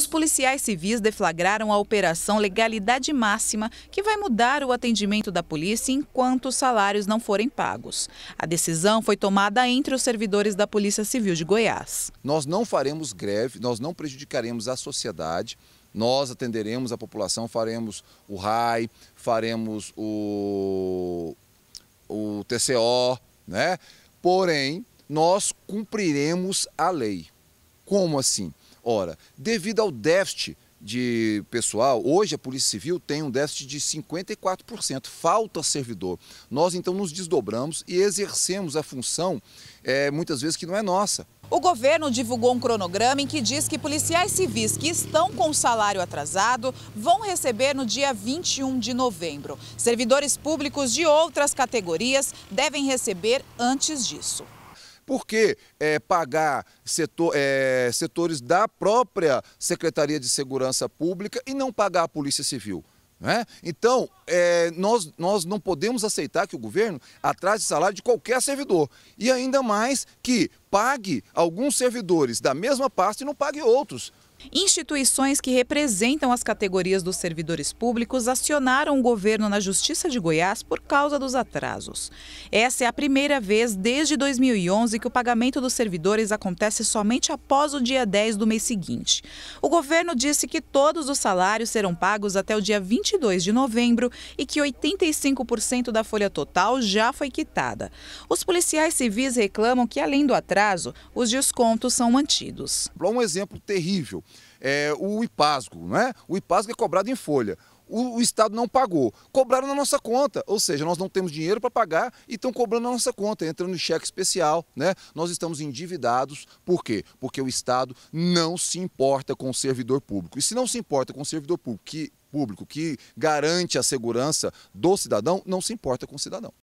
os policiais civis deflagraram a Operação Legalidade Máxima, que vai mudar o atendimento da polícia enquanto os salários não forem pagos. A decisão foi tomada entre os servidores da Polícia Civil de Goiás. Nós não faremos greve, nós não prejudicaremos a sociedade. Nós atenderemos a população, faremos o RAI, faremos o, o TCO, né? Porém, nós cumpriremos a lei. Como assim? Ora, devido ao déficit de pessoal, hoje a Polícia Civil tem um déficit de 54%, falta servidor. Nós então nos desdobramos e exercemos a função é, muitas vezes que não é nossa. O governo divulgou um cronograma em que diz que policiais civis que estão com salário atrasado vão receber no dia 21 de novembro. Servidores públicos de outras categorias devem receber antes disso. Por que é, pagar setor, é, setores da própria Secretaria de Segurança Pública e não pagar a Polícia Civil? Né? Então, é, nós, nós não podemos aceitar que o governo atrase salário de qualquer servidor. E ainda mais que pague alguns servidores da mesma pasta e não pague outros. Instituições que representam as categorias dos servidores públicos acionaram o governo na Justiça de Goiás por causa dos atrasos. Essa é a primeira vez desde 2011 que o pagamento dos servidores acontece somente após o dia 10 do mês seguinte. O governo disse que todos os salários serão pagos até o dia 22 de novembro e que 85% da folha total já foi quitada. Os policiais civis reclamam que, além do atraso, os descontos são mantidos. Um exemplo terrível é, o IPASGO, né? O IPASGO é cobrado em folha. O, o, Estado não pagou. Cobraram na nossa conta, ou seja, nós não temos dinheiro para pagar e estão cobrando na nossa conta, entrando em cheque especial. Né? Nós estamos endividados, por quê? Porque o Estado não se importa com o servidor público. E se não se importa com o servidor público que, público que garante a segurança do cidadão, não se importa com o cidadão.